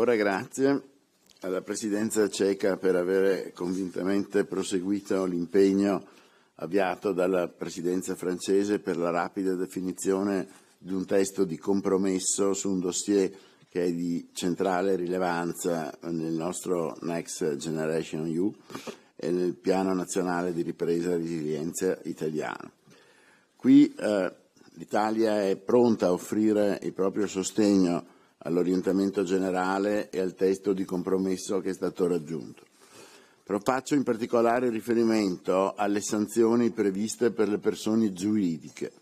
ancora grazie alla Presidenza ceca per aver convintamente proseguito l'impegno avviato dalla Presidenza francese per la rapida definizione di un testo di compromesso su un dossier che è di centrale rilevanza nel nostro Next Generation EU e nel Piano Nazionale di Ripresa e Resilienza italiano. Qui eh, l'Italia è pronta a offrire il proprio sostegno all'orientamento generale e al testo di compromesso che è stato raggiunto. Però faccio in particolare riferimento alle sanzioni previste per le persone giuridiche.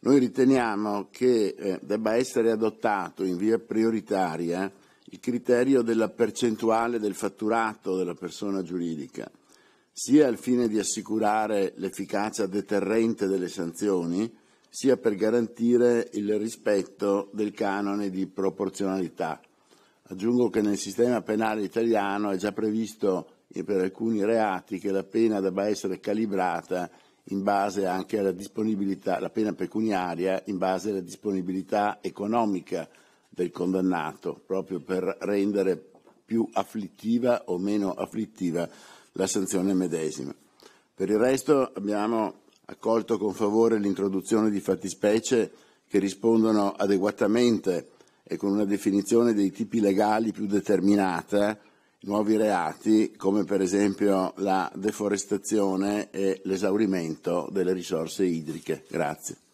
Noi riteniamo che eh, debba essere adottato in via prioritaria il criterio della percentuale del fatturato della persona giuridica, sia al fine di assicurare l'efficacia deterrente delle sanzioni, sia per garantire il rispetto del canone di proporzionalità. Aggiungo che nel sistema penale italiano è già previsto per alcuni reati che la pena debba essere calibrata in base anche alla disponibilità, la pena pecuniaria in base alla disponibilità economica del condannato, proprio per rendere più afflittiva o meno afflittiva la sanzione medesima. Per il resto abbiamo accolto con favore l'introduzione di fattispecie che rispondono adeguatamente e con una definizione dei tipi legali più determinata nuovi reati come per esempio la deforestazione e l'esaurimento delle risorse idriche. Grazie.